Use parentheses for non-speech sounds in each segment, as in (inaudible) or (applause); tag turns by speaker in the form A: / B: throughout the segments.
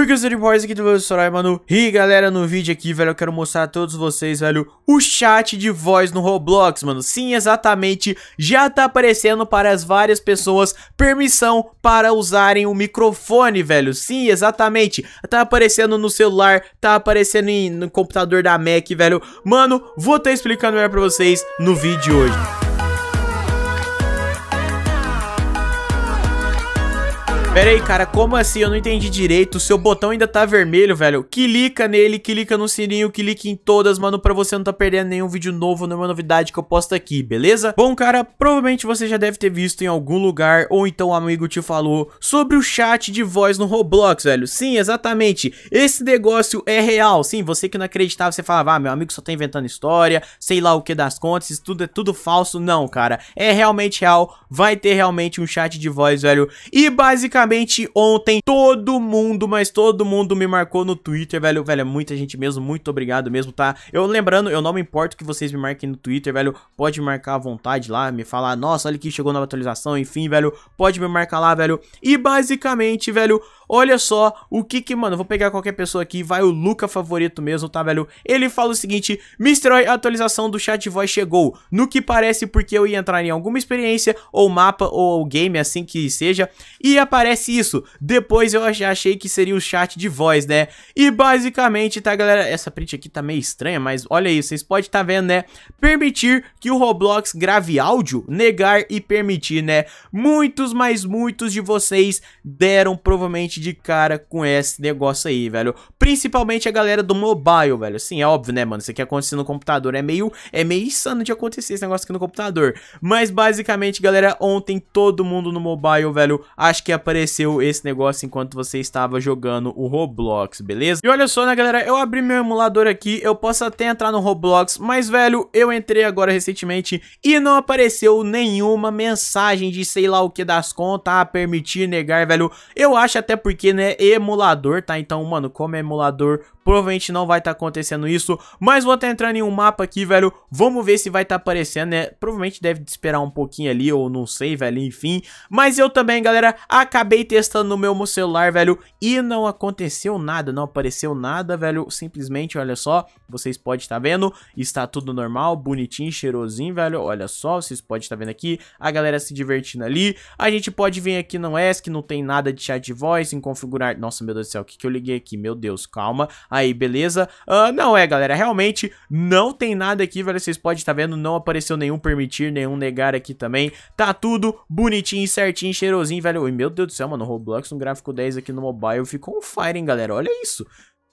A: Porque eu de boys aqui do meu Soraya, mano. E galera, no vídeo aqui, velho, eu quero mostrar a todos vocês, velho, o chat de voz no Roblox, mano. Sim, exatamente, já tá aparecendo para as várias pessoas permissão para usarem o microfone, velho. Sim, exatamente, tá aparecendo no celular, tá aparecendo em, no computador da Mac, velho. Mano, vou tá explicando melhor pra vocês no vídeo de hoje. Pera aí, cara, como assim? Eu não entendi direito. O seu botão ainda tá vermelho, velho. Clica nele, clica no sininho, clica em todas, mano, pra você não tá perdendo nenhum vídeo novo, nenhuma novidade que eu posto aqui, beleza? Bom, cara, provavelmente você já deve ter visto em algum lugar, ou então um amigo te falou, sobre o chat de voz no Roblox, velho. Sim, exatamente. Esse negócio é real. Sim, você que não acreditava, você falava, ah, meu amigo só tá inventando história, sei lá o que das contas, isso tudo é tudo falso. Não, cara, é realmente real. Vai ter realmente um chat de voz, velho. E basicamente basicamente ontem todo mundo, mas todo mundo me marcou no Twitter, velho. Velho, é muita gente mesmo, muito obrigado mesmo, tá? Eu lembrando, eu não me importo que vocês me marquem no Twitter, velho. Pode me marcar à vontade lá, me falar, nossa, olha que chegou nova atualização, enfim, velho. Pode me marcar lá, velho. E basicamente, velho, Olha só o que que, mano, vou pegar qualquer pessoa aqui, vai o Luca favorito mesmo, tá, velho? Ele fala o seguinte, Mr. a atualização do chat voz chegou, no que parece porque eu ia entrar em alguma experiência, ou mapa, ou game, assim que seja, e aparece isso. Depois eu já achei que seria o chat de voz, né? E basicamente, tá, galera, essa print aqui tá meio estranha, mas olha aí, vocês podem tá vendo, né? Permitir que o Roblox grave áudio, negar e permitir, né? Muitos, mas muitos de vocês deram provavelmente de cara com esse negócio aí, velho. Principalmente a galera do mobile, velho. Sim, é óbvio, né, mano? Isso aqui acontece no computador. É meio, é meio insano de acontecer esse negócio aqui no computador. Mas, basicamente, galera, ontem todo mundo no mobile, velho, acho que apareceu esse negócio enquanto você estava jogando o Roblox, beleza? E olha só, né, galera? Eu abri meu emulador aqui. Eu posso até entrar no Roblox, mas, velho, eu entrei agora recentemente e não apareceu nenhuma mensagem de sei lá o que das contas a permitir, negar, velho. Eu acho até por porque, né, emulador, tá? Então, mano, como é emulador, provavelmente não vai estar tá acontecendo isso. Mas vou estar entrar entrando em um mapa aqui, velho. Vamos ver se vai estar tá aparecendo, né? Provavelmente deve esperar um pouquinho ali, ou não sei, velho, enfim. Mas eu também, galera, acabei testando no meu celular, velho, e não aconteceu nada, não apareceu nada, velho. Simplesmente, olha só, vocês podem estar tá vendo, está tudo normal, bonitinho, cheirosinho, velho. Olha só, vocês podem estar tá vendo aqui, a galera se divertindo ali. A gente pode vir aqui no ESC, não tem nada de chat de voz, em configurar... Nossa, meu Deus do céu, o que, que eu liguei aqui? Meu Deus, calma. Aí, beleza? Uh, não é, galera, realmente não tem nada aqui, velho. Vocês podem estar tá vendo, não apareceu nenhum permitir, nenhum negar aqui também. Tá tudo bonitinho, certinho, cheirosinho, velho. Ui, meu Deus do céu, mano, Roblox um gráfico 10 aqui no mobile ficou um fire, hein, galera. Olha isso.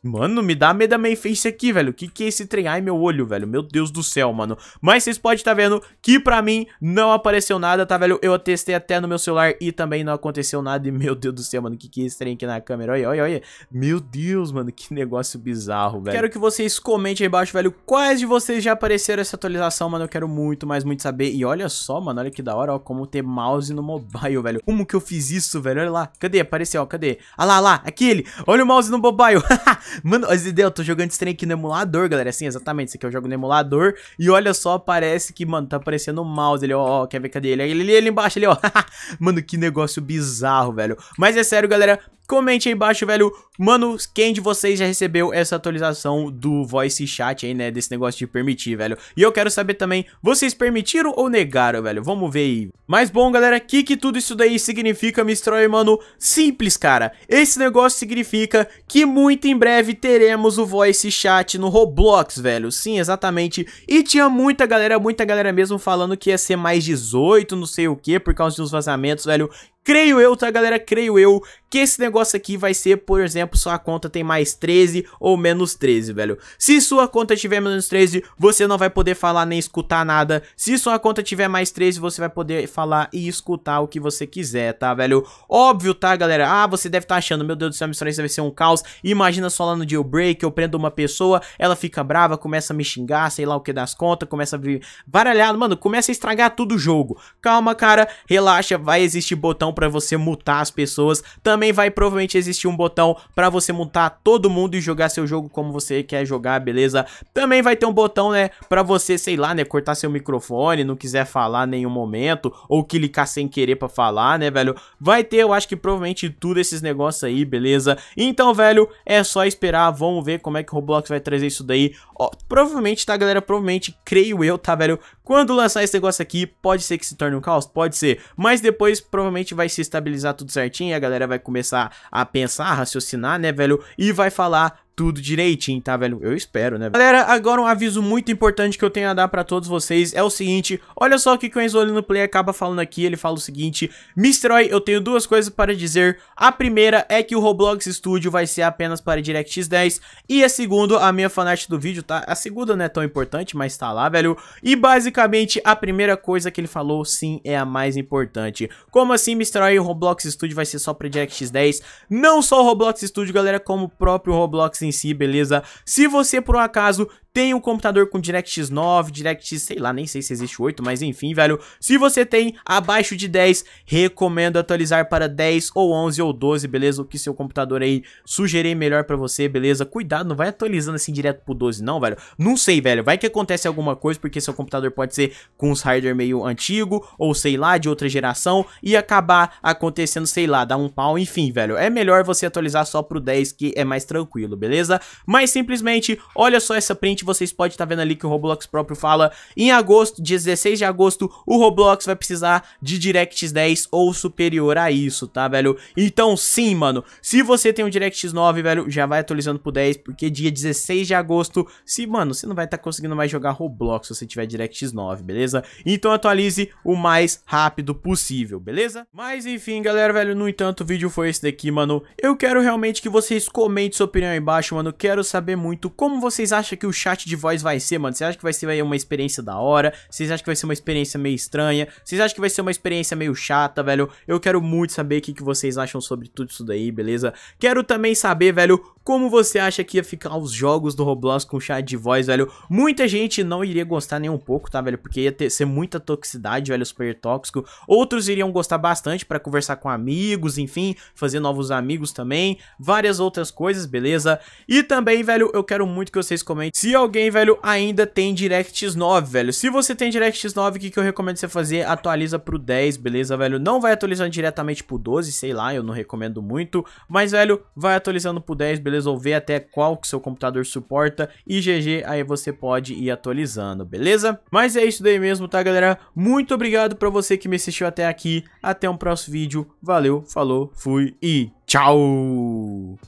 A: Mano, me dá medo da face aqui, velho. O que, que é esse trem? Ai, meu olho, velho. Meu Deus do céu, mano. Mas vocês podem estar tá vendo que pra mim não apareceu nada, tá, velho? Eu testei até no meu celular e também não aconteceu nada. E meu Deus do céu, mano. O que, que é esse trem aqui na câmera? Olha, olha, olha. Meu Deus, mano. Que negócio bizarro, velho. Quero que vocês comentem aí embaixo, velho. Quais de vocês já apareceram essa atualização, mano? Eu quero muito, mas muito saber. E olha só, mano. Olha que da hora, ó. Como ter mouse no mobile, velho. Como que eu fiz isso, velho? Olha lá. Cadê? Apareceu, ó. Cadê? Ah lá, lá. Aquele. Olha o mouse no mobile. (laughs) Mano, as ideias, eu tô jogando esse trem aqui no emulador, galera. Sim, exatamente, isso aqui eu é jogo no emulador. E olha só, parece que, mano, tá aparecendo o mouse. ali, ó, ó quer ver cadê ele? Ele, ele, ele embaixo, ele, ó. (laughs) mano, que negócio bizarro, velho. Mas é sério, galera. Comente aí embaixo, velho, mano, quem de vocês já recebeu essa atualização do voice chat aí, né, desse negócio de permitir, velho. E eu quero saber também, vocês permitiram ou negaram, velho? Vamos ver aí. Mas bom, galera, o que que tudo isso daí significa, Mistroy, mano? Simples, cara. Esse negócio significa que muito em breve breve teremos o voice chat no Roblox, velho. Sim, exatamente. E tinha muita galera, muita galera mesmo falando que ia ser mais 18, não sei o que, por causa dos vazamentos, velho. Creio eu, tá galera? Creio eu que esse negócio aqui vai ser, por exemplo, sua conta tem mais 13 ou menos 13, velho. Se sua conta tiver menos 13, você não vai poder falar nem escutar nada. Se sua conta tiver mais 13, você vai poder falar e escutar o que você quiser, tá, velho? Óbvio, tá, galera? Ah, você deve estar tá achando, meu Deus do céu, a missão vai ser um caos. Imagina só lá no jailbreak, eu prendo uma pessoa, ela fica brava, começa a me xingar, sei lá o que das contas, começa a vir baralhado, mano, começa a estragar tudo o jogo. Calma, cara, relaxa, vai existir botão para você mutar as pessoas. Também vai provavelmente existir um botão para você mutar todo mundo e jogar seu jogo como você quer jogar, beleza? Também vai ter um botão, né, para você, sei lá, né, cortar seu microfone, não quiser falar em nenhum momento ou clicar sem querer para falar, né, velho? Vai ter, eu acho que provavelmente tudo esses negócios aí, beleza? Então, velho, é só esperar, vamos ver como é que o Roblox vai trazer isso daí. Ó, provavelmente, tá, galera? Provavelmente, creio eu, tá, velho? Quando lançar esse negócio aqui, pode ser que se torne um caos? Pode ser. Mas depois provavelmente vai se estabilizar tudo certinho. A galera vai começar a pensar, a raciocinar, né, velho? E vai falar, tudo direitinho, tá, velho? Eu espero, né? Galera, agora um aviso muito importante que eu tenho a dar pra todos vocês é o seguinte, olha só o que, que o no Play acaba falando aqui, ele fala o seguinte, Mistroy, eu tenho duas coisas para dizer, a primeira é que o Roblox Studio vai ser apenas para DirectX 10, e a segunda, a minha fanart do vídeo, tá? A segunda não é tão importante, mas tá lá, velho, e basicamente a primeira coisa que ele falou, sim, é a mais importante. Como assim, Mistroy, o Roblox Studio vai ser só para DirectX 10? Não só o Roblox Studio, galera, como o próprio Roblox em si, beleza? Se você por um acaso tem um computador com DirectX 9, DirectX, sei lá, nem sei se existe 8, mas enfim, velho. Se você tem abaixo de 10, recomendo atualizar para 10 ou 11 ou 12, beleza? O que seu computador aí sugerir melhor para você, beleza? Cuidado, não vai atualizando assim direto pro 12 não, velho. Não sei, velho. Vai que acontece alguma coisa porque seu computador pode ser com uns hardware meio antigo ou sei lá, de outra geração e acabar acontecendo, sei lá, dar um pau, enfim, velho. É melhor você atualizar só pro 10 que é mais tranquilo, beleza? Mas simplesmente, olha só essa print vocês podem estar tá vendo ali que o Roblox próprio fala, em agosto, 16 de agosto, o Roblox vai precisar de DirectX 10 ou superior a isso, tá, velho? Então sim, mano, se você tem um DirectX 9, velho, já vai atualizando pro 10, porque dia 16 de agosto, se, mano, você não vai estar tá conseguindo mais jogar Roblox se você tiver DirectX 9, beleza? Então atualize o mais rápido possível, beleza? Mas enfim, galera, velho, no entanto, o vídeo foi esse daqui, mano. Eu quero realmente que vocês comentem sua opinião aí embaixo, mano. Quero saber muito como vocês acham que o chat chat de voz vai ser, mano? Você acha que vai ser uma experiência da hora? Vocês acham que vai ser uma experiência meio estranha? Vocês acham que vai ser uma experiência meio chata, velho? Eu quero muito saber o que, que vocês acham sobre tudo isso daí, beleza? Quero também saber, velho, como você acha que ia ficar os jogos do Roblox com chat de voz, velho? Muita gente não iria gostar nem um pouco, tá, velho? Porque ia ter, ser muita toxicidade, velho, super tóxico. Outros iriam gostar bastante pra conversar com amigos, enfim, fazer novos amigos também. Várias outras coisas, beleza? E também, velho, eu quero muito que vocês comentem se alguém alguém, velho, ainda tem DirectX 9, velho. Se você tem DirectX 9, o que, que eu recomendo você fazer? Atualiza pro 10, beleza, velho? Não vai atualizando diretamente pro 12, sei lá, eu não recomendo muito. Mas, velho, vai atualizando pro 10, beleza? Ou vê até qual que seu computador suporta. E GG, aí você pode ir atualizando, beleza? Mas é isso daí mesmo, tá, galera? Muito obrigado pra você que me assistiu até aqui. Até um próximo vídeo. Valeu, falou, fui e tchau!